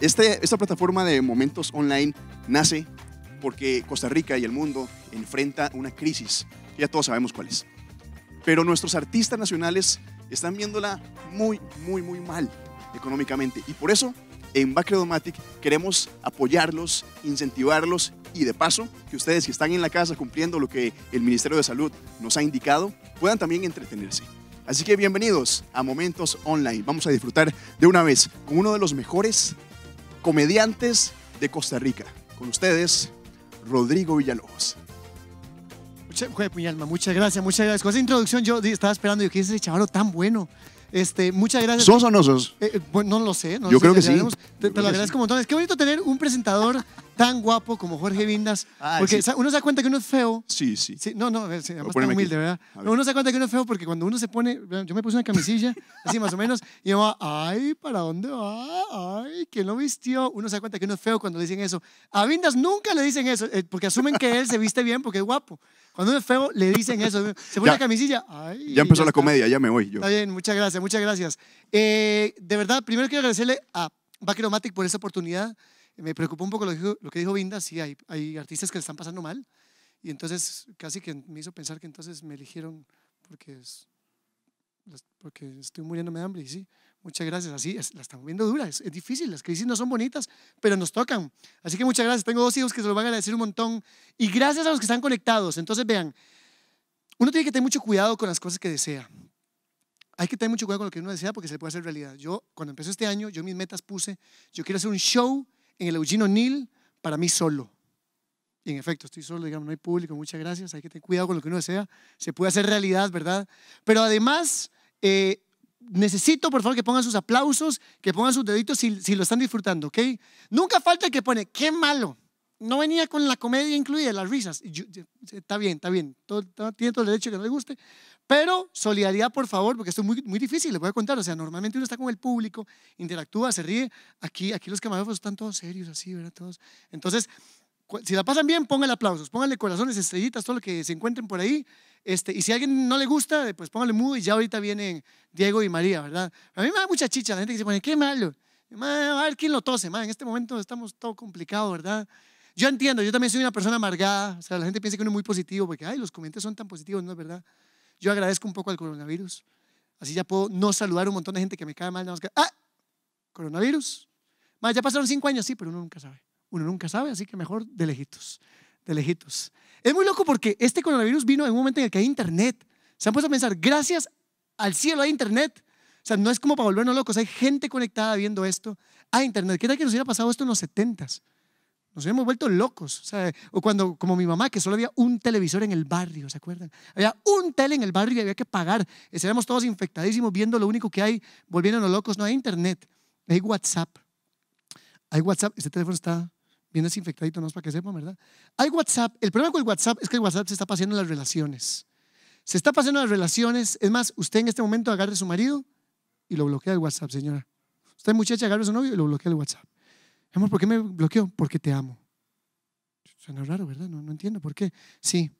Este, esta plataforma de momentos online nace porque Costa Rica y el mundo enfrenta una crisis, ya todos sabemos cuál es. Pero nuestros artistas nacionales están viéndola muy, muy, muy mal económicamente. Y por eso, en Bacredomatic queremos apoyarlos, incentivarlos y de paso, que ustedes que están en la casa cumpliendo lo que el Ministerio de Salud nos ha indicado, puedan también entretenerse. Así que bienvenidos a Momentos Online. Vamos a disfrutar de una vez con uno de los mejores comediantes de Costa Rica. Con ustedes, Rodrigo Villalobos. Muchas, mi muchas gracias, muchas gracias. Con esa introducción yo estaba esperando, yo, ¿qué ese chavalo tan bueno? Este, muchas gracias. ¿Sos o no sos? Eh, eh, no lo sé. No yo creo que sí. Te, la lo agradezco como un montón. Es que bonito tener un presentador tan guapo como Jorge Vindas. Ah, porque uno se da cuenta que uno es feo. Sí, sí. sí no, no, además está humilde, ¿verdad? uno se da cuenta que uno es feo porque cuando uno se pone, yo me puse una camisilla, así más o menos, y va, ay, ¿para dónde va? Ay, ¿quién lo vistió? Uno se da cuenta que uno es feo cuando le dicen eso. A Vindas nunca le dicen eso, eh, porque asumen que él se viste bien porque es guapo. Cuando uno es feo, le dicen eso. Se pone la camisilla. Ay, ya empezó la comedia, ya me voy. Yo. Está bien, muchas gracias, muchas gracias. Eh, de verdad, primero quiero agradecerle a Bacromatic por esta oportunidad me preocupó un poco lo, lo que dijo Binda. sí, hay, hay artistas que le están pasando mal. Y entonces casi que me hizo pensar que entonces me eligieron porque, es, porque estoy muriéndome de hambre. Y sí, muchas gracias. Así, la estamos viendo dura, es, difícil, las crisis no son bonitas, pero nos tocan. Así que muchas gracias. Tengo dos hijos que se lo van a agradecer un montón. Y gracias a los que están conectados. Entonces vean, uno tiene que tener mucho cuidado con las cosas que desea. Hay que tener mucho cuidado con lo que uno desea porque se le puede hacer realidad. Yo, cuando empecé este año, yo mis metas puse, yo quiero hacer un show en el Eugene O'Neill para mí solo. Y en efecto, estoy solo, digamos, no hay público, muchas gracias, hay que tener cuidado con lo que uno desea, se puede hacer realidad, ¿verdad? Pero además, eh, necesito por favor que pongan sus aplausos, que pongan sus deditos si, si lo están disfrutando, ¿ok? Nunca falta el que pone, qué malo, no venía con la comedia incluida, las risas. está bien, está bien. Todo, tiene todo el derecho que no le guste. Pero solidaridad, por favor, porque esto es muy, muy difícil, les voy a contar. O sea, normalmente uno está con el público, interactúa, se ríe. Aquí, aquí los camarógrafos están todos serios, así, ¿verdad? Todos. Entonces, si la pasan bien, pónganle aplausos, pónganle corazones, estrellitas, todo lo que se encuentren por ahí. Este, y si a alguien no le gusta, pues pónganle mudo y ya ahorita vienen Diego y María, ¿verdad? A mí me da mucha chicha la gente que se pone, qué malo. a ver quién lo tose, man. En este momento estamos todo complicado, ¿verdad? Yo entiendo, yo también soy una persona amargada. O sea, la gente piensa que uno es muy positivo porque, ay, los comentarios son tan positivos, no es verdad. Yo agradezco un poco al coronavirus. Así ya puedo no saludar a un montón de gente que me cae mal. Nada que, ah, coronavirus. Más, ya pasaron cinco años, sí, pero uno nunca sabe. Uno nunca sabe, así que mejor de lejitos, de lejitos. Es muy loco porque este coronavirus vino en un momento en el que hay internet. Se han puesto a pensar, gracias al cielo hay internet. O sea, no es como para volvernos locos, hay gente conectada viendo esto. Hay ah, internet. ¿Qué tal que nos hubiera pasado esto en los 70s? Nos habíamos vuelto locos. O, cuando, como mi mamá, que solo había un televisor en el barrio, ¿se acuerdan? Había un tele en el barrio y había que pagar. Estábamos todos infectadísimos viendo lo único que hay, volviéndonos locos. No hay internet, hay WhatsApp. Hay WhatsApp, este teléfono está bien desinfectadito, no es para que sepan, ¿verdad? Hay WhatsApp. El problema con el WhatsApp es que el WhatsApp se está pasando en las relaciones. Se está pasando en las relaciones. Es más, usted en este momento agarre a su marido y lo bloquea el WhatsApp, señora. Usted, muchacha, agarre a su novio y lo bloquea el WhatsApp. Amor, ¿por qué me bloqueó? Porque te amo. Suena raro, ¿verdad? No, entiendo por qué. Sí,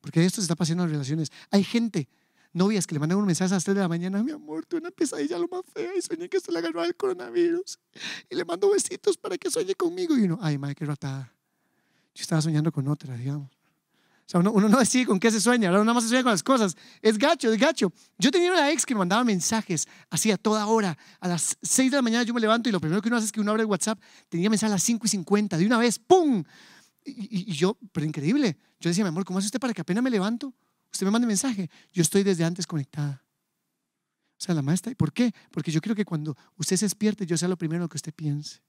porque esto se está pasando en las relaciones. Hay gente, novias, que le mandan un mensaje a las 3 de la mañana, mi amor, tuve una pesadilla lo más fea y soñé que se le agarró el coronavirus. Y le mando besitos para que sueñe conmigo. Y uno, ay, madre, qué ratada. Yo estaba soñando con otra, digamos. O sea, uno, no decide con qué se sueña, uno nada más se sueña con las cosas. Es gacho, es gacho. Yo tenía una ex que me mandaba mensajes así a toda hora. A las 6 de la mañana yo me levanto y lo primero que uno hace es que uno abre el WhatsApp. Tenía mensajes a las 5 y 50, de una vez, ¡pum! Y, yo, pero increíble. Yo decía, mi amor, ¿cómo hace usted para que apenas me levanto? Usted me mande mensaje. Yo estoy desde antes conectada. O sea, la maestra, ¿y por qué? Porque yo quiero que cuando usted se despierte, yo sea lo primero lo que usted piense.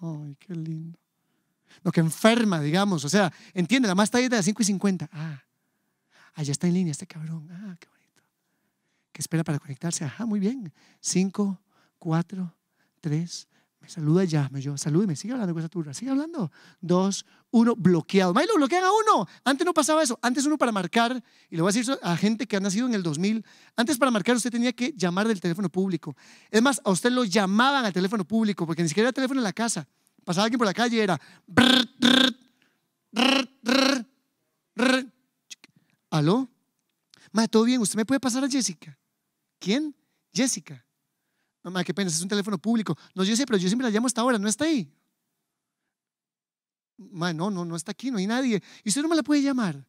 Ay, qué lindo lo que enferma, digamos. O sea, entiende, la más tarde de las 5 y 50. Ah, allá está en línea este cabrón. Ah, qué bonito. Que espera para conectarse. Ajá, muy bien. 5, 4, 3. Me saluda ya, me yo, salúdeme, sigue hablando con esa turra, sigue hablando. 2, 1, bloqueado. y lo bloquean a uno. Antes no pasaba eso. Antes uno para marcar, y le voy a decir a gente que ha nacido en el 2000, antes para marcar usted tenía que llamar del teléfono público. Es más, a usted lo llamaban al teléfono público, porque ni siquiera era teléfono en la casa pasaba alguien por la calle era. ¿Aló? madre todo bien, ¿usted me puede pasar a Jessica? ¿Quién? Jessica. Mamá, qué pena, es un teléfono público. No, yo sé, pero yo siempre la llamo hasta ahora, no está ahí. madre no, no, no está aquí, no hay nadie. ¿Y usted no me la puede llamar?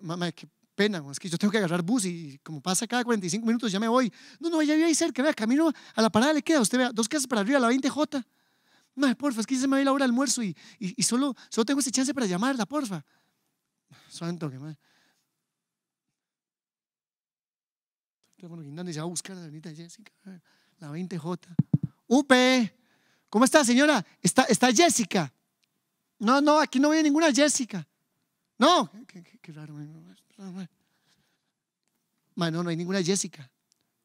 Mamá, qué pena, es que yo tengo que agarrar bus y como pasa cada 45 minutos ya me voy. No, no, ella vive ahí cerca, vea, camino a la parada le queda, usted vea, dos casas para arriba, la 20J. Mae, porfa, es que se me va a ir la hora de almuerzo y, y, solo, solo tengo ese chance para llamarla, porfa. Santo que mae. Teléfono guindando y se va a buscar a la bonita Jessica, la 20J. ¡Upe! ¿Cómo está, señora? ¿Está, está Jessica? No, no, aquí no veo ninguna Jessica. No, qué, qué, raro. Mae, no, no hay ninguna Jessica.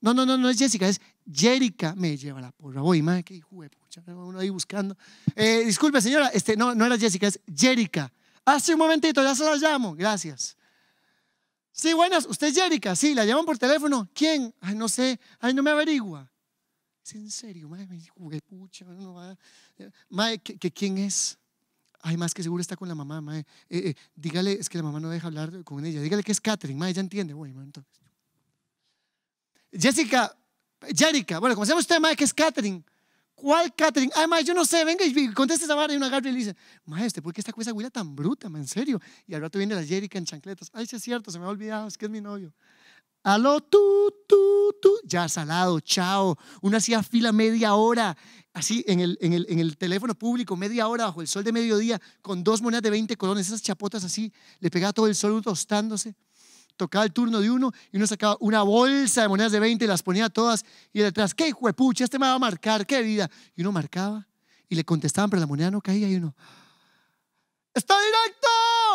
No, no, no, no es Jessica, es Jerica. Me lleva la porra. Voy, madre, qué hijo de uno ahí buscando. Eh, disculpe, señora, este, no, no era Jessica, es Jerica. Hace un momentito, ya se la llamo, gracias. Sí, buenas, usted es Jerica, sí, la llaman por teléfono. ¿Quién? Ay, no sé, ay, no me averigua. Es en serio, madre, me pucha, no va. ¿que, quién es? Ay, más que seguro está con la mamá, eh, eh, dígale, es que la mamá no deja hablar con ella. Dígale que es Catherine, madre, ya entiende, Jessica, Jerica, bueno, como se llama usted, madre, que es Katherine ¿Cuál Catherine? Ay, yo no sé, venga y conteste esa vara. Y una agarra y le dice, maestro, ¿por qué esta cosa tan bruta, en serio? Y al rato viene la Jerica en chancletas. Ay, es cierto, se me ha olvidado, es que es mi novio. Aló, tú, tú, tú. Ya salado, chao. Una hacía fila media hora, así en el, en, el, en el teléfono público, media hora bajo el sol de mediodía, con dos monedas de 20 colones, esas chapotas así. Le pegaba todo el sol tostándose tocaba el turno de uno y uno sacaba una bolsa de monedas de 20 y las ponía todas y detrás, qué huepucha, este me va a marcar, qué vida. Y uno marcaba y le contestaban, pero la moneda no caía y uno, ¡Está directo!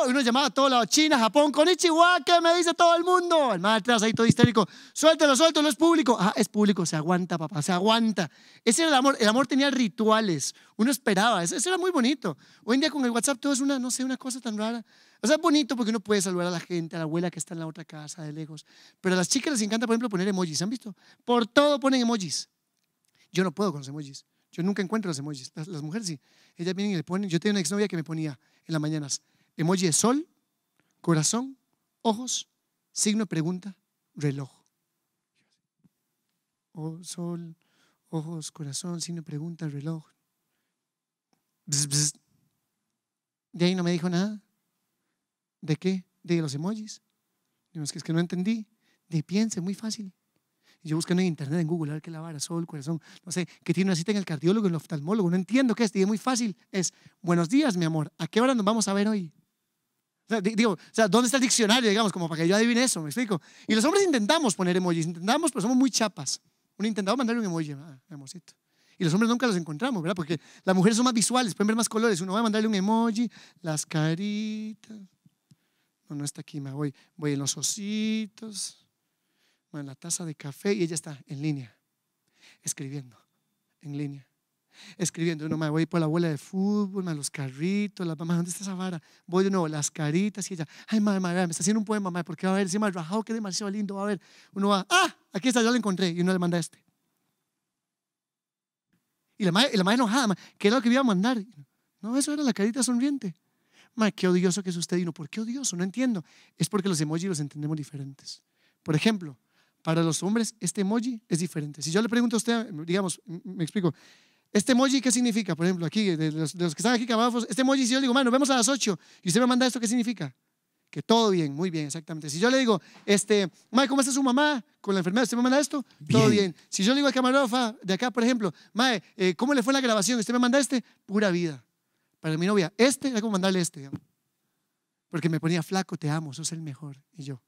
Y uno llamaba a todos lados, China, Japón, con ¿qué me dice todo el mundo? El mal atrás ahí todo histérico, suéltelo, suéltelo, es público. Ah, es público, se aguanta, papá, se aguanta. Ese era el amor, el amor tenía rituales, uno esperaba, eso, era muy bonito. Hoy en día con el WhatsApp todo es una, no sé, una cosa tan rara. O sea, es bonito porque uno puede saludar a la gente, a la abuela que está en la otra casa de lejos. Pero a las chicas les encanta, por ejemplo, poner emojis, ¿han visto? Por todo ponen emojis. Yo no puedo con los emojis. Yo nunca encuentro los emojis. Las, las mujeres sí. Ellas vienen y le ponen. Yo tenía una exnovia que me ponía en las mañanas. Emoji de sol, corazón, ojos, signo de pregunta, reloj. Oh, sol, ojos, corazón, signo de pregunta, reloj. De ahí no me dijo nada. ¿De qué? De los emojis. que es que no entendí. De piense, muy fácil yo buscando en internet, en Google, a ver qué la el corazón, no sé, que tiene una cita en el cardiólogo, en el oftalmólogo, no entiendo qué es, y es muy fácil, es, buenos días, mi amor, ¿a qué hora nos vamos a ver hoy? O sea, digo, o sea, ¿dónde está el diccionario, digamos, como para que yo adivine eso, me explico? Y los hombres intentamos poner emojis, intentamos, pero somos muy chapas. Uno intentaba mandarle un emoji, ah, amorcito. Y los hombres nunca los encontramos, ¿verdad? Porque las mujeres son más visuales, pueden ver más colores. Uno va a mandarle un emoji, las caritas. No, no está aquí, me voy. Voy en los ositos en la taza de café y ella está en línea, escribiendo, en línea. Escribiendo, Uno me voy por la bola de fútbol, los carritos, la mamá ¿dónde está esa vara? Voy de nuevo, las caritas y ella, ay, madre, madre, me está haciendo un poema, madre, porque va a ver, encima rajado, que demasiado lindo, va a ver. Uno va, ah, aquí está, yo lo encontré, y uno le manda este. Y la madre, la enojada, ¿qué era lo que iba a mandar? No, eso era la carita sonriente. Madre, qué odioso que es usted. Y no, ¿por qué odioso? No entiendo. Es porque los emojis los entendemos diferentes. Por ejemplo, para los hombres, este emoji es diferente. Si yo le pregunto a usted, digamos, me explico, ¿este emoji qué significa? Por ejemplo, aquí, de los, que están aquí abajo, este emoji, si yo le digo, ma, nos vemos a las 8, y usted me manda esto, ¿qué significa? Que todo bien, muy bien, exactamente. Si yo le digo, este, Mae, ¿cómo está su mamá con la enfermedad? ¿Usted me manda esto? Todo bien. Si yo le digo al camarógrafo de acá, por ejemplo, Mae, eh, ¿cómo le fue la grabación? ¿Usted me manda este? Pura vida. Para mi novia, este, era como mandarle este, Porque me ponía flaco, te amo, sos el mejor. Y yo,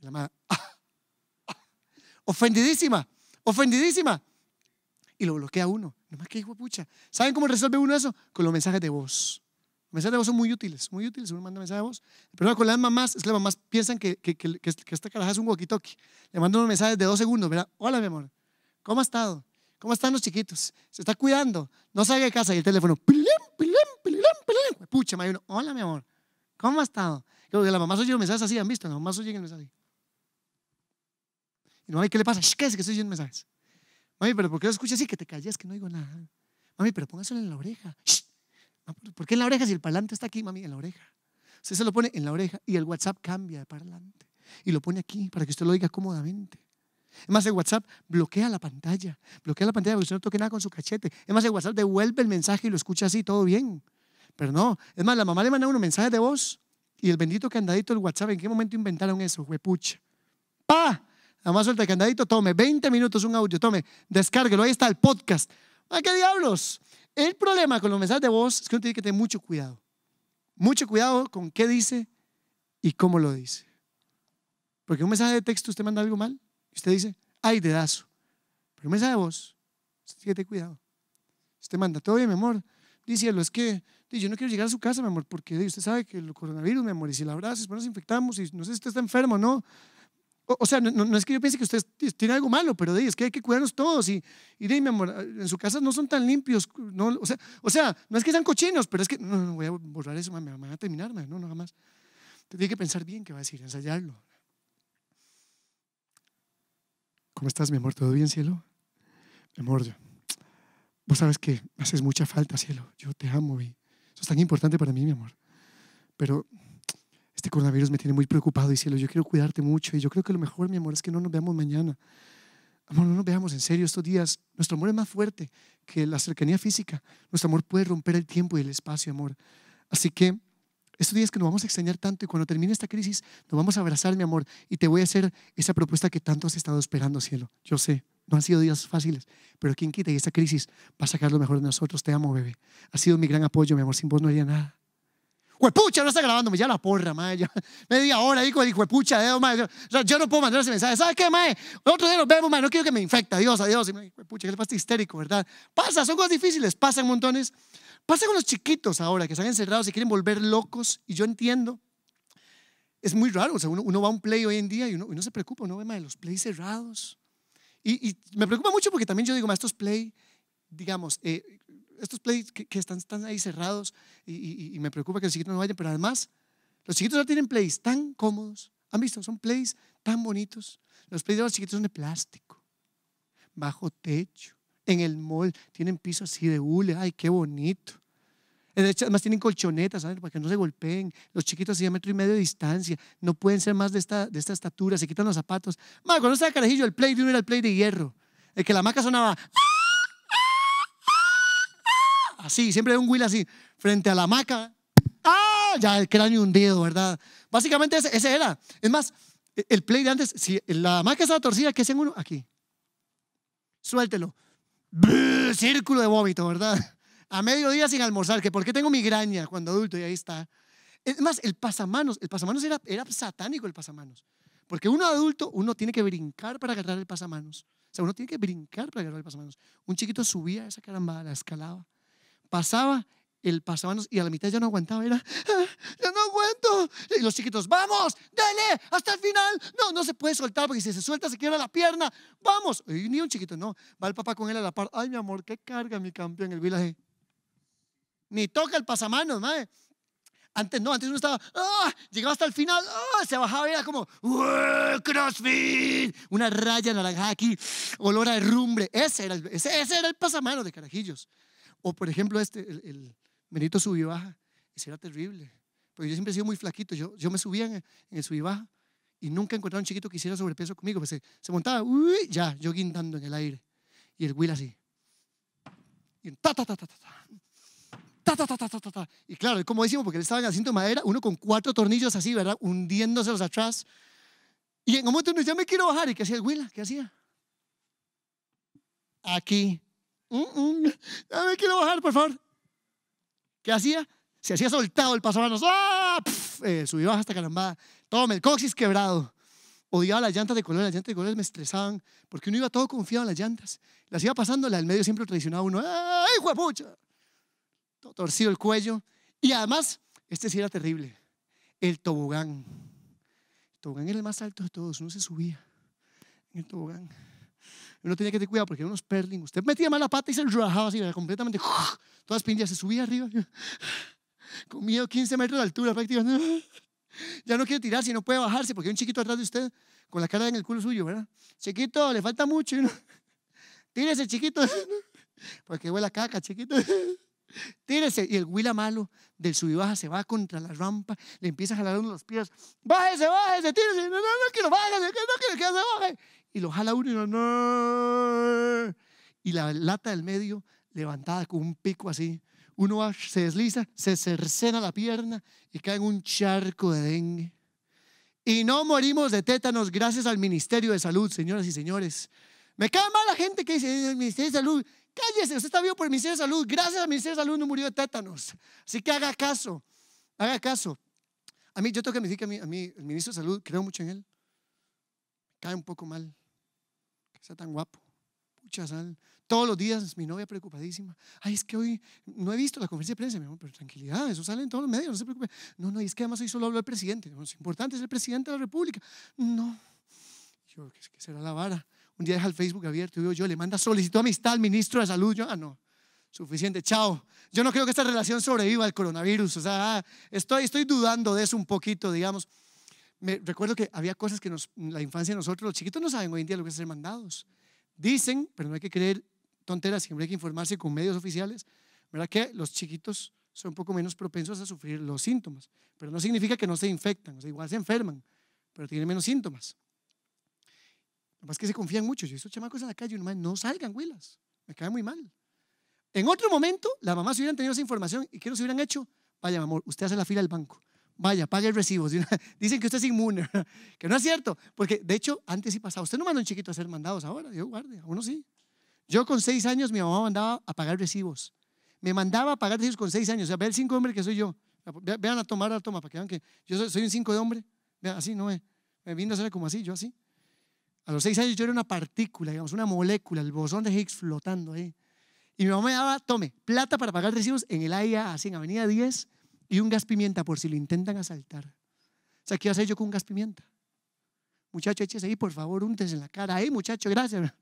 la mamá, ah, ¡ah! ¡ah! ofendidísima, ofendidísima. Y lo bloquea uno. más que hijo pucha. ¿Saben cómo resuelve uno eso? Con los mensajes de voz. Los mensajes de voz son muy útiles, muy útiles. Uno manda mensajes de voz. El problema con las mamás es que las mamás piensan que, que, que, esta caraja es un walkie-talkie. Le mando unos mensajes de dos segundos, mira, Hola, mi amor. ¿Cómo ha estado? ¿Cómo están los chiquitos? ¿Se está cuidando? No sale de casa y el teléfono. ¡Pilim, pilim, pilim, pilim! Pucha, me uno. Hola, mi amor. ¿Cómo ha estado? Creo que las mamás oyen mensajes así, ¿han visto? Las mamás oyen mensajes así. No hay ¿qué le pasa? ¿Qué es que estoy diciendo mensajes? Mami, pero ¿por qué lo escuchas así? Que te calles, que no digo nada. Mami, pero póngaselo en la oreja. ¿Por qué en la oreja si el parlante está aquí, mami? En la oreja. Usted se lo pone en la oreja y el WhatsApp cambia de parlante y lo pone aquí para que usted lo diga cómodamente. Es más, el WhatsApp bloquea la pantalla, bloquea la pantalla para que usted no toque nada con su cachete. Es más, el WhatsApp devuelve el mensaje y lo escucha así, todo bien. Pero no, es más, la mamá le manda un mensaje de voz y el bendito candadito del WhatsApp, ¿en qué momento inventaron eso? Huepucha. ¡Pa! más suelta el candadito, tome 20 minutos un audio, tome, descárguelo, ahí está el podcast. ¿A qué diablos? El problema con los mensajes de voz es que uno tiene que tener mucho cuidado. Mucho cuidado con qué dice y cómo lo dice. Porque un mensaje de texto usted manda algo mal y usted dice, ay, dedazo. Pero un mensaje de voz, usted tiene que tener cuidado. Usted manda, todo bien, mi amor. Díselo, es que yo no quiero llegar a su casa, mi amor, porque usted sabe que el coronavirus, mi amor, y si la abrazas, pues nos infectamos y no sé si usted está enfermo o no. O, sea, no, es que yo piense que usted tiene algo malo, pero de, es que hay que cuidarnos todos. Y, y de, mi amor, en su casa no son tan limpios. o, sea, no es que sean cochinos, pero es que no, no voy a borrar eso, me van a terminar, no, nada más. Tiene que pensar bien qué va a decir, ensayarlo. ¿Cómo estás, mi amor? ¿Todo bien, cielo? Mi amor, vos sabes que me haces mucha falta, cielo. Yo te amo y eso es tan importante para mí, mi amor. Pero este coronavirus me tiene muy preocupado y cielo, yo quiero cuidarte mucho y yo creo que lo mejor, mi amor, es que no nos veamos mañana. Amor, no nos veamos en serio estos días. Nuestro amor es más fuerte que la cercanía física. Nuestro amor puede romper el tiempo y el espacio, amor. Así que estos días que nos vamos a extrañar tanto y cuando termine esta crisis, nos vamos a abrazar, mi amor, y te voy a hacer esa propuesta que tanto has estado esperando, cielo. Yo sé, no han sido días fáciles, pero quien quita y esta crisis va a sacar lo mejor de nosotros. Te amo, bebé. Ha sido mi gran apoyo, mi amor. Sin vos no haría nada. Huepucha, no está grabando, me ya la porra, madre. Ya, media hora hijo, dijo, huepucha dedo, O Yo, yo, no puedo mandar ese mensaje. ¿Sabes qué, madre? Otro día nos vemos, madre, No quiero que me infecte. Adiós, adiós. Y huepucha, que le pasa histérico, ¿verdad? Pasa, son cosas difíciles, pasan montones. Pasa con los chiquitos ahora que están encerrados y quieren volver locos. Y yo entiendo. Es muy raro. O sea, uno, va a un play hoy en día y uno, se preocupa. Uno ve, mae, los play cerrados. Y, me preocupa mucho porque también yo digo, mae, estos play, digamos, eh, estos plays que, están, están, ahí cerrados y, me preocupa que los chiquitos no vayan, pero además, los chiquitos no tienen plays tan cómodos. ¿Han visto? Son plays tan bonitos. Los plays de los chiquitos son de plástico, bajo techo, en el mall, tienen pisos así de hule, ay, qué bonito. Además tienen colchonetas, ¿saben? Para que no se golpeen. Los chiquitos así a metro y medio de distancia. No pueden ser más de esta, de esta estatura. Se quitan los zapatos. más cuando estaba carajillo, el play de uno era el play de hierro. El que la maca sonaba así, siempre un Will así, frente a la maca, ¡Ah! Ya el cráneo hundido, ¿verdad? Básicamente ese, era. Es más, e, el play de antes, si la maca estaba torcida, ¿qué hacían uno? Aquí. Suéltelo. Círculo de vómito, ¿verdad? A mediodía sin almorzar, que por qué tengo migraña cuando adulto y ahí está. Es más, el pasamanos, el pasamanos era, era satánico el pasamanos. Porque uno adulto, uno tiene que brincar para agarrar el pasamanos. O sea, uno tiene que brincar para agarrar el pasamanos. Un chiquito subía esa caramba, la escalaba pasaba el pasamanos y a la mitad ya no aguantaba, era, ah, ya no aguanto. Y los chiquitos, vamos, dale, hasta el final. No, no se puede soltar porque si se suelta se quiebra la pierna, vamos. ni un chiquito, no, va el papá con él a la par, ay mi amor, qué carga mi campeón, el village Ni toca el pasamanos, madre. Antes no, antes uno estaba, ¡ah! llegaba hasta el final, ah", se bajaba y era como, ¡crossfit! Una raya naranja aquí, olor a herrumbre. Ese era el, ese, ese era el pasamanos de carajillos. O por ejemplo, este, el, el Benito baja, ese era terrible. Porque yo siempre he sido muy flaquito, yo, yo me subía en, el Subibaja y nunca encontrado a un chiquito que hiciera sobrepeso conmigo. Pues se, montaba, ya, yo guindando en el aire. Y el Will así. Y ta, ta, ta, ta, ta, ta. Ta, ta, ta, ta, Y claro, como decimos, porque él estaba en el asiento de madera, uno con cuatro tornillos así, ¿verdad? Hundiéndoselos atrás. Y en un momento uno ya me quiero bajar. ¿Y qué hacía el Willa? ¿Qué hacía? Aquí. Dame quiero bajar, por favor. ¿Qué hacía? Se hacía soltado el paso ¡Ah! Eh, subí baja hasta carambada. Tome, el coxis quebrado. Odiaba las llantas de color las llantas de colores me estresaban, porque uno iba todo confiado en las llantas. Las iba pasando, Al medio siempre traicionaba uno. ¡Ay, guapucha! Todo torcido el cuello. Y además, este sí era terrible. El tobogán. El tobogán era el más alto de todos, Uno se subía en el tobogán uno tenía que tener cuidado porque eran unos perling. Usted metía mal la pata y se rajaba así, completamente. Todas pintillas se subía arriba. Con miedo, 15 metros de altura prácticamente. Ya no quiere si no puede bajarse porque hay un chiquito atrás de usted con la cara en el culo suyo, ¿verdad? Chiquito, le falta mucho. Tírese, chiquito. Porque huele a caca, chiquito. Tírese. Y el huila malo del sub baja se va contra la rampa, le empieza a jalar uno de los pies. Bájese, bájese, tírese. No, no, no quiero, bájese, no quiero que se baje y lo jala uno y no. Y la lata del medio levantada con un pico así. Uno se desliza, se cercena la pierna y cae en un charco de dengue. Y no morimos de tétanos gracias al Ministerio de Salud, señoras y señores. Me cae mal la gente que dice, el Ministerio de Salud, cállese, usted está vivo por el Ministerio de Salud. Gracias al Ministerio de Salud no murió de tétanos. Así que haga caso, haga caso. A mí, yo tengo que decir que a mí, el Ministro de Salud, creo mucho en él. Cae un poco mal. Está tan guapo. Pucha sal. Todos los días mi novia preocupadísima. Ay, es que hoy no he visto la conferencia de prensa, mi amor, pero tranquilidad, eso sale en todos los medios, no se preocupe. No, no, y es que además hoy solo habló el presidente. Lo importante es el presidente de la República. No. Yo, que será la vara? Un día deja el Facebook abierto y yo, yo le manda solicitud amistad al ministro de Salud. Yo, ah, no suficiente, chao. Yo no creo que esta relación sobreviva al coronavirus, o sea, estoy, estoy dudando de eso un poquito, digamos me recuerdo que había cosas que nos, la infancia nosotros, los chiquitos no saben hoy en día lo que es ser mandados. Dicen, pero no hay que creer tonteras, siempre hay que informarse con medios oficiales, ¿verdad? Que los chiquitos son un poco menos propensos a sufrir los síntomas, pero no significa que no se infectan, o sea, igual se enferman, pero tienen menos síntomas. Lo más que se confían mucho. Yo he visto chamacos en la calle y no, no salgan, huilas, me cae muy mal. En otro momento, las mamás hubieran tenido esa información y qué no se hubieran hecho, vaya, amor, usted hace la fila del banco vaya, pague recibos. Dicen que usted es inmune, que no es cierto, porque de hecho antes sí pasaba. Usted no manda un chiquito a hacer mandados ahora, Dios guarde, a uno sí. Yo con seis años mi mamá mandaba a pagar recibos. Me mandaba a pagar recibos con seis años. O sea, ve el cinco hombre que soy yo. Vean a tomar la toma para que vean que yo soy, un cinco de hombre. así no es. Me vino a hacer como así, yo así. A los seis años yo era una partícula, digamos, una molécula, el bosón de Higgs flotando ahí. Y mi mamá me daba, tome, plata para pagar recibos en el AIA, así en Avenida 10, y un gas pimienta por si lo intentan asaltar. O sea, ¿qué voy a hacer yo con un gas pimienta? Muchacho, échese ahí, por favor, úntese en la cara. Ahí, muchacho, gracias.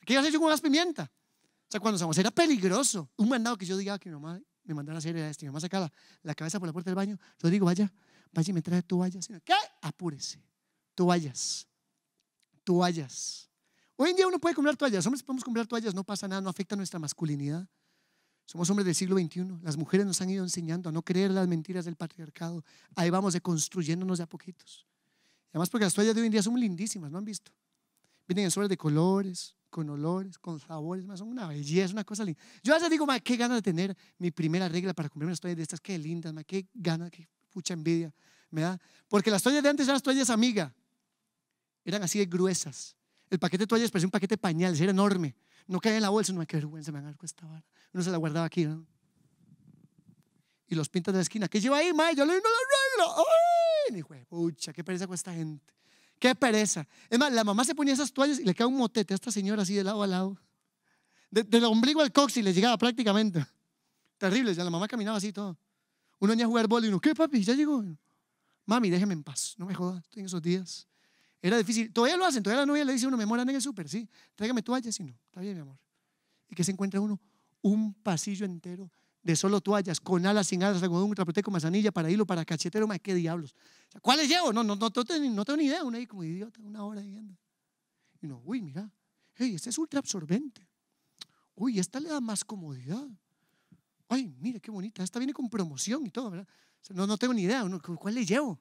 ¿Qué voy a hacer yo con un gas pimienta? O sea, cuando somos, era peligroso. Un mandado que yo diga que mi mamá me mandara a hacer era este. Mi mamá sacaba la cabeza por la puerta del baño. Yo digo, vaya, vaya y me trae toallas. ¿Qué? Apúrese. Toallas. Toallas. Hoy en día uno puede comprar toallas. Hombres podemos comprar toallas, no pasa nada, no afecta nuestra masculinidad. Somos hombres del siglo XXI. Las mujeres nos han ido enseñando a no creer las mentiras del patriarcado. Ahí vamos construyéndonos de a poquitos. Además, porque las toallas de hoy en día son lindísimas, ¿no han visto? Vienen en sobres de colores, con olores, con sabores, más son una belleza, una cosa linda. Yo a digo, ma, qué ganas de tener mi primera regla para comprarme unas toallas de estas, qué lindas, ma, qué ganas, qué pucha envidia me da. Porque las toallas de antes eran las toallas amiga, eran así de gruesas. El paquete de toallas parecía un paquete de pañales, era enorme. No cae en la bolsa, no, hay que se me esta vara. Uno se la guardaba aquí, Y los pintas de la esquina, ¿qué lleva ahí, mae? Yo no lo arreglo. ¡Ay! Y pucha, qué pereza con esta gente. Qué pereza. Es más, la mamá se ponía esas toallas y le cae un motete a esta señora así de lado a lado. De, del ombligo al y le llegaba prácticamente. Terrible, ya la mamá caminaba así todo. Uno venía a jugar bolo y uno, ¿qué papi? Ya llegó. Mami, déjeme en paz, no me jodas, estoy en esos días. Era difícil. Todavía lo hacen, todavía la novia le dice a uno, Me moran en el súper, sí, tráigame toallas, si no, está bien, mi amor. Y que se encuentra uno un pasillo entero de solo toallas, con alas, sin alas, algodón, con manzanilla, para hilo, para cachetero, más qué diablos. O sea, ¿Cuáles llevo? No, no, no, no, tengo, ni idea, uno ahí como idiota, una hora ahí Y uno, uy, mira, hey, este es ultra absorbente. Uy, esta le da más comodidad. Ay, mira qué bonita, esta viene con promoción y todo, ¿verdad? no, no tengo ni idea, ¿cuál le llevo?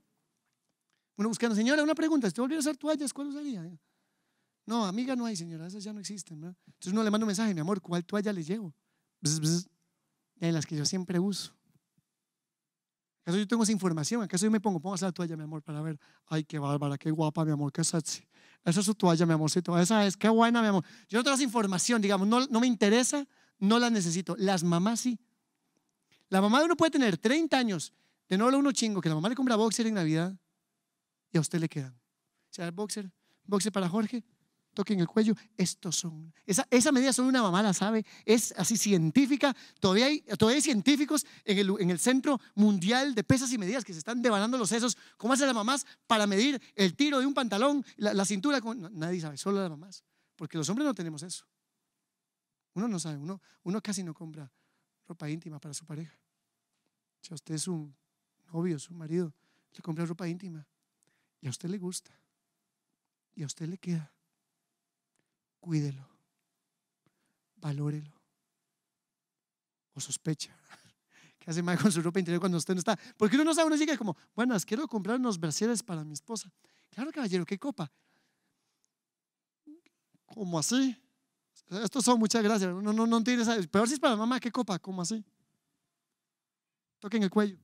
Uno buscando, señora, una pregunta, si te volviera a hacer toallas, ¿cuál usaría? No, amiga no hay, señora, esas ya no existen. Entonces uno le manda un mensaje, mi amor, ¿cuál toalla le llevo? En las que yo siempre uso. ¿Acaso yo tengo esa información? ¿Acaso yo me pongo, pongo esa toalla, mi amor, para ver? Ay, qué bárbara, qué guapa, mi amor, qué sexy. Esa es su toalla, mi amorcito. Esa es, qué buena, mi amor. Yo no tengo información, digamos, no, me interesa, no la necesito. Las mamás sí. La mamá de uno puede tener 30 años, de no uno chingo, que la mamá le compra boxer en Navidad, y a usted le quedan. Si el ah, boxer, boxer para Jorge, toque en el cuello, estos son. Esa, medida solo una mamá la sabe, es así científica. Todavía hay, todavía científicos en el, Centro Mundial de Pesas y Medidas que se están devanando los sesos. ¿Cómo hacen las mamás para medir el tiro de un pantalón, la, cintura? Con, nadie sabe, solo las mamás. Porque los hombres no tenemos eso. Uno no sabe, uno, uno casi no compra ropa íntima para su pareja. Si a usted es un novio, su marido, le compra ropa íntima. Y a usted le gusta. Y a usted le queda. Cuídelo. Valórelo. O sospecha. ¿Qué hace mal con su ropa interior cuando usted no está? Porque uno no sabe, uno llega como, buenas, quiero comprar unos brasieres para mi esposa. Claro, caballero, ¿qué copa? ¿Cómo así? Estos son muchas gracias. No, no, no tienes. Peor si es para mamá, ¿qué copa? ¿Cómo así? Toquen el cuello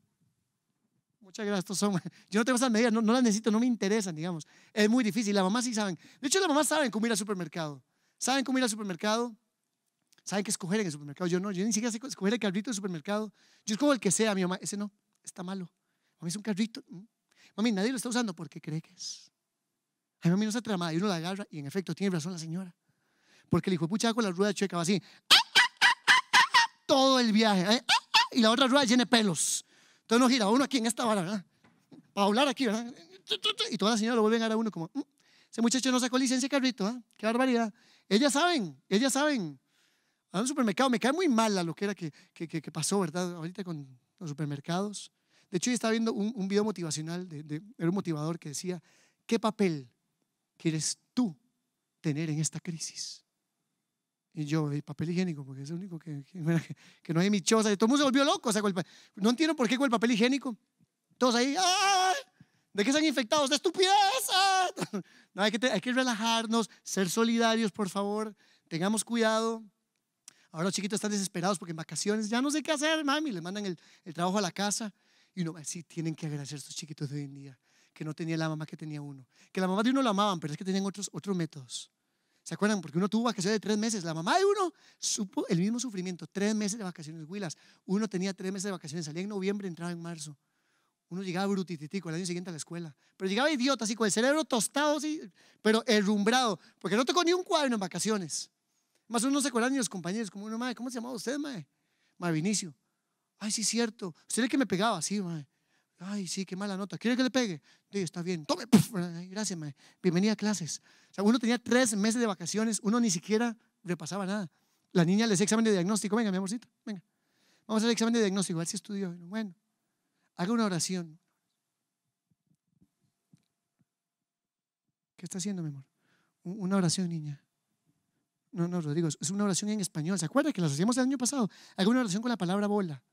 muchas gracias, estos son, yo no tengo esas medidas, no, no, las necesito, no me interesan, digamos. Es muy difícil, la mamá sí saben. De hecho, la mamá saben cómo ir al supermercado. Saben cómo ir al supermercado, saben qué escoger en el supermercado. Yo no, yo ni siquiera sé escoger el carrito del supermercado. Yo como el que sea, mi mamá, ese no, está malo. Mami, es un carrito. Mm. Mami, nadie lo está usando porque cree que es. Ay, no se tramada. Y uno la agarra y en efecto tiene razón la señora. Porque el hijo de pucha con la rueda chueca va así. Todo el viaje. ¿eh? Y la otra rueda llena de pelos. Entonces uno gira uno aquí en esta vara, Para hablar aquí, ¿verdad? Y todas las señoras lo vuelven a dar uno como, mm, ese muchacho no sacó licencia carrito, ¿ah? Qué barbaridad. Ellas saben, ellas saben. A un supermercado me cae muy mal lo que, era que, pasó, ¿verdad? Ahorita con los supermercados. De hecho, yo estaba viendo un, video motivacional, de, de, era un motivador que decía, ¿qué papel quieres tú tener en esta crisis? Y yo, el papel higiénico, porque es el único que, que, no hay michosa. Y todo el mundo se volvió loco. O sea, el, no entiendo por qué con el papel higiénico. Todos ahí, ¿De qué están infectados? ¡De estupidez! ¡Ah!". No, hay, que, hay que relajarnos, ser solidarios, por favor. Tengamos cuidado. Ahora los chiquitos están desesperados porque en vacaciones ya no sé qué hacer, mami. le mandan el, trabajo a la casa. Y uno, sí, tienen que agradecer a estos chiquitos de hoy en día que no tenía la mamá que tenía uno. Que la mamá de uno lo amaban, pero es que tenían otros, otros métodos. ¿Se acuerdan? Porque uno tuvo vacaciones de tres meses. La mamá de uno supo el mismo sufrimiento. Tres meses de vacaciones huilas. Uno tenía tres meses de vacaciones. Salía en noviembre, entraba en marzo. Uno llegaba brutititico el año siguiente a la escuela. Pero llegaba idiota, así con el cerebro tostado, sí pero herrumbrado. Porque no tocó ni un cuadro en vacaciones. Más uno no se acuerda ni los compañeros. Como uno, madre, ¿cómo se llamaba usted, madre? Mae Vinicio. Ay, sí, cierto. Usted es el que me pegaba, sí, madre. Ay, sí, qué mala nota. ¿Quiere que le pegue? Digo, está bien. Tome. gracias, ma. Bienvenida a clases. O sea, uno tenía tres meses de vacaciones. Uno ni siquiera repasaba nada. La niña le examen de diagnóstico. Venga, mi amorcito. Venga. Vamos a hacer examen de diagnóstico. A ver si estudió. Bueno, haga una oración. ¿Qué está haciendo, mi amor? Una oración, niña. No, no, Rodrigo, es una oración en español. ¿Se acuerda que las hacíamos el año pasado? Haga una oración con la palabra bola.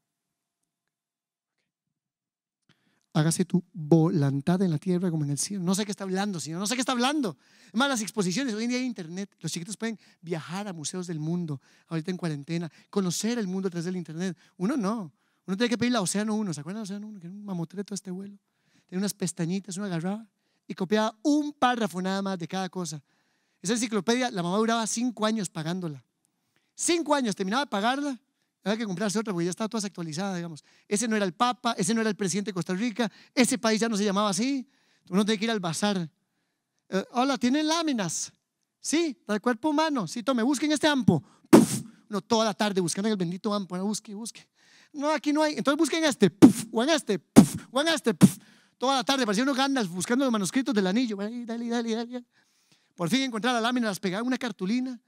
hágase tu voluntad en la tierra como en el cielo. No sé qué está hablando, Señor, no sé qué está hablando. Más las exposiciones, hoy en día hay internet, los chiquitos pueden viajar a museos del mundo, ahorita en cuarentena, conocer el mundo a través del internet. Uno no, uno tiene que pedir la Océano 1, ¿se acuerdan de Océano 1? Que era un mamotreto este vuelo. Tenía unas pestañitas, una agarraba y copiaba un párrafo nada más de cada cosa. Esa enciclopedia, la mamá duraba cinco años pagándola. Cinco años, terminaba de pagarla había que comprarse otra porque ya está todas actualizada digamos. Ese no era el Papa, ese no era el presidente de Costa Rica, ese país ya no se llamaba así. Uno tiene que ir al bazar. Eh, hola, ¿tienen láminas? Sí, para el cuerpo humano. Sí, tome, busquen este ampo. No, toda la tarde buscando el bendito ampo. busque, busque. No, aquí no hay. Entonces busquen este, o en este, o en este, Toda la tarde, parecía uno ganas buscando los manuscritos del anillo. Dale, dale, dale, Por fin encontrar la lámina, las pegaba en una cartulina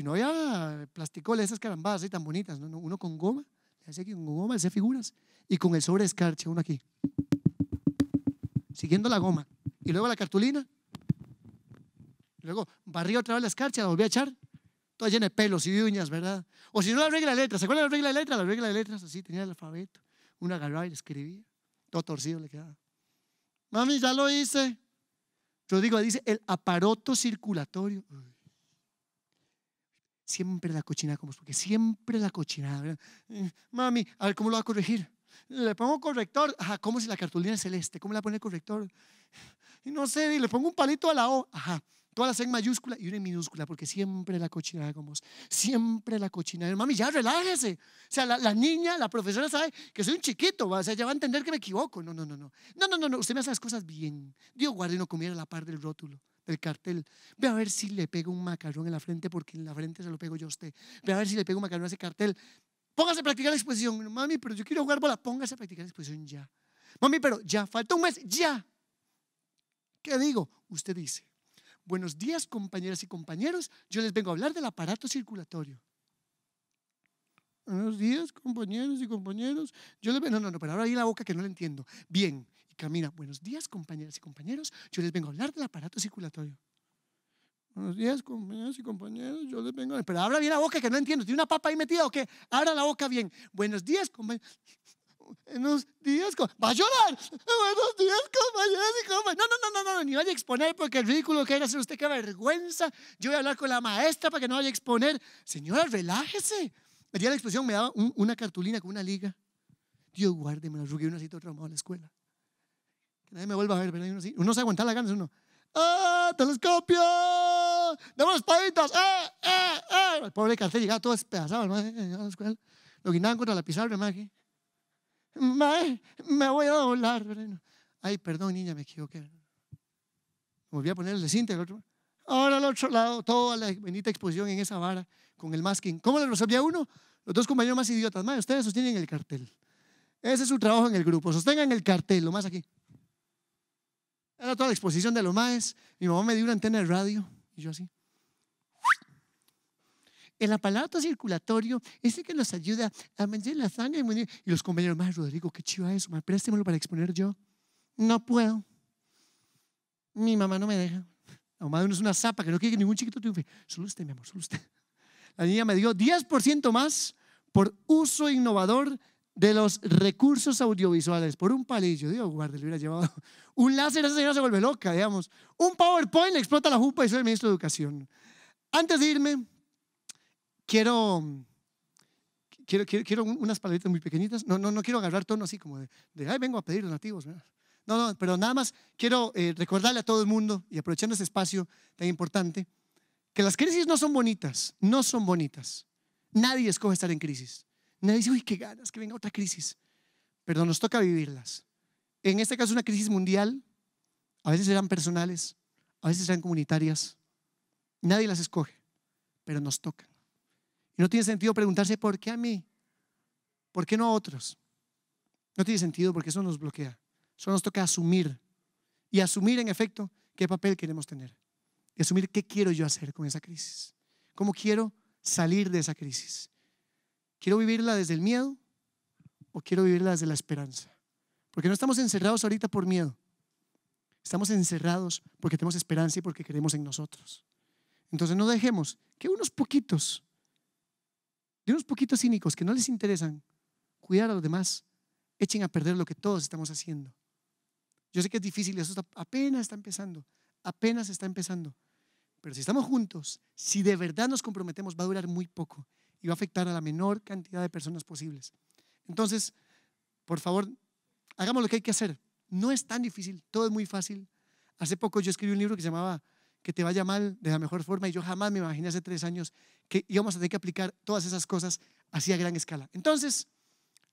si no había plasticoles, esas carambadas así tan bonitas, uno con goma, le con goma, hace figuras, y con el sobre escarcha, uno aquí, siguiendo la goma, y luego la cartulina, luego barría otra vez la escarcha, la volví a echar, toda llena de pelos y de uñas, ¿verdad? O si no, la regla de letras, ¿se acuerdan de la regla de letras? La regla de letras, así tenía el alfabeto, Una agarraba y escribía, todo torcido le quedaba. Mami, ya lo hice. digo, dice, el aparato circulatorio. Siempre la cochinada como porque siempre la cochinada. Eh, mami, a ver cómo lo va a corregir. Le pongo corrector. Ajá, como si la cartulina es celeste? ¿Cómo la pone corrector? no sé, y le pongo un palito a la O. Ajá. Todas las en mayúscula y una en minúscula, porque siempre la cochinada como siempre la cochinada. Mami, ya relájese. O sea, la, niña, la profesora sabe que soy un chiquito, o sea, ya va a entender que me equivoco. No, no, no, no. No, no, no, no. Usted me hace las cosas bien. Dios guarde y no comiera la par del rótulo el cartel. Ve a ver si le pego un macarrón en la frente, porque en la frente se lo pego yo a usted. Ve a ver si le pego un macarrón a ese cartel. Póngase a practicar la exposición. Mami, pero yo quiero jugar bola. Póngase a practicar la exposición ya. Mami, pero ya, falta un mes, ya. ¿Qué digo? Usted dice, buenos días compañeras y compañeros, yo les vengo a hablar del aparato circulatorio. Buenos días, compañeros y compañeros. Yo les, No, no, no, pero ahora ahí la boca que no le entiendo. Bien, Camina, buenos días compañeras y compañeros, yo les vengo a hablar del aparato circulatorio. Buenos días compañeras y compañeros, yo les vengo a hablar. Pero abra bien la boca que no entiendo, ¿tiene una papa ahí metida o qué? Abra la boca bien. Buenos días compañeros. Buenos días, va a llorar. Buenos días, compañeros y compañeros. No, no, no, no, no, ni vaya a exponer porque el ridículo que era hacer usted, qué vergüenza. Yo voy a hablar con la maestra para que no vaya a exponer. Señora, relájese. El día de la exposición me daba una cartulina con una liga. Dios guarde, me la arrugué una cita otra en la escuela nadie me vuelva a ver, ¿verdad? Uno, sí. uno se aguanta las ganas, uno. ¡Ah, telescopio! ¡Demos espaditas! ¡Ah, ¡Eh, eh, eh! El pobre cartel llegaba todo despedazado, hermano, eh, la escuela. Lo guinaban contra la pizarra, hermano, me voy a volar. Ay, perdón, niña, me equivoqué. Me volví a poner el cinta al otro. Ahora al otro lado, toda la bendita exposición en esa vara con el masking. ¿Cómo lo resolvía uno? Los dos compañeros más idiotas. Mae, ustedes sostienen el cartel. Ese es su trabajo en el grupo. Sostengan el cartel, lo más aquí. Era toda la exposición de los maes. Mi mamá me dio una antena de radio y yo así. El aparato circulatorio ese que nos ayuda a medir la sangre. Y los compañeros, más Rodrigo, qué chiva eso, más préstemelo para exponer yo. No puedo. Mi mamá no me deja. La mamá de uno es una zapa que no quiere que ningún chiquito triunfe. Solo usted, mi amor, solo usted. La niña me dio 10% más por uso innovador de los recursos audiovisuales por un palillo, Dios guarde, le hubiera llevado un láser, esa señora se vuelve loca, digamos. Un PowerPoint le explota la jupa y soy el ministro de Educación. Antes de irme, quiero, quiero, quiero, unas palabritas muy pequeñitas. No, no, no quiero agarrar tono así como de, ay, vengo a pedir los nativos. No, no, pero nada más quiero eh, recordarle a todo el mundo y aprovechando este espacio tan importante, que las crisis no son bonitas, no son bonitas. Nadie escoge estar en crisis. Nadie dice, uy, qué ganas que venga otra crisis. Pero nos toca vivirlas. En este caso, una crisis mundial. A veces eran personales, a veces eran comunitarias. Nadie las escoge, pero nos tocan. Y no tiene sentido preguntarse, ¿por qué a mí? ¿Por qué no a otros? No tiene sentido porque eso nos bloquea. Solo nos toca asumir. Y asumir, en efecto, qué papel queremos tener. Y asumir qué quiero yo hacer con esa crisis. ¿Cómo quiero salir de esa crisis? ¿Quiero vivirla desde el miedo o quiero vivirla desde la esperanza? Porque no estamos encerrados ahorita por miedo. Estamos encerrados porque tenemos esperanza y porque creemos en nosotros. Entonces no dejemos que unos poquitos, de unos poquitos cínicos que no les interesan cuidar a los demás, echen a perder lo que todos estamos haciendo. Yo sé que es difícil, eso apenas está empezando, apenas está empezando. Pero si estamos juntos, si de verdad nos comprometemos, va a durar muy poco y va a afectar a la menor cantidad de personas posibles. Entonces, por favor, hagamos lo que hay que hacer. No es tan difícil, todo es muy fácil. Hace poco yo escribí un libro que se llamaba Que te vaya mal de la mejor forma y yo jamás me imaginé hace tres años que íbamos a tener que aplicar todas esas cosas así a gran escala. Entonces,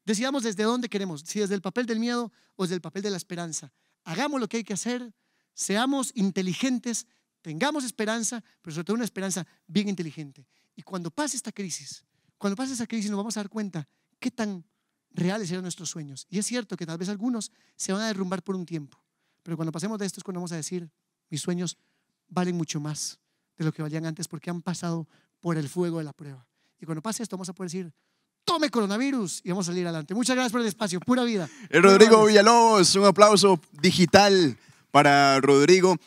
decidamos desde dónde queremos, si desde el papel del miedo o desde el papel de la esperanza. Hagamos lo que hay que hacer, seamos inteligentes, tengamos esperanza, pero sobre todo una esperanza bien inteligente. Y cuando pase esta crisis, cuando pase esta crisis nos vamos a dar cuenta qué tan reales eran nuestros sueños. Y es cierto que tal vez algunos se van a derrumbar por un tiempo, pero cuando pasemos de esto es cuando vamos a decir, mis sueños valen mucho más de lo que valían antes porque han pasado por el fuego de la prueba. Y cuando pase esto vamos a poder decir, tome coronavirus y vamos a salir adelante. Muchas gracias por el espacio, pura vida. El eh, Rodrigo Villalobos, un aplauso digital para Rodrigo.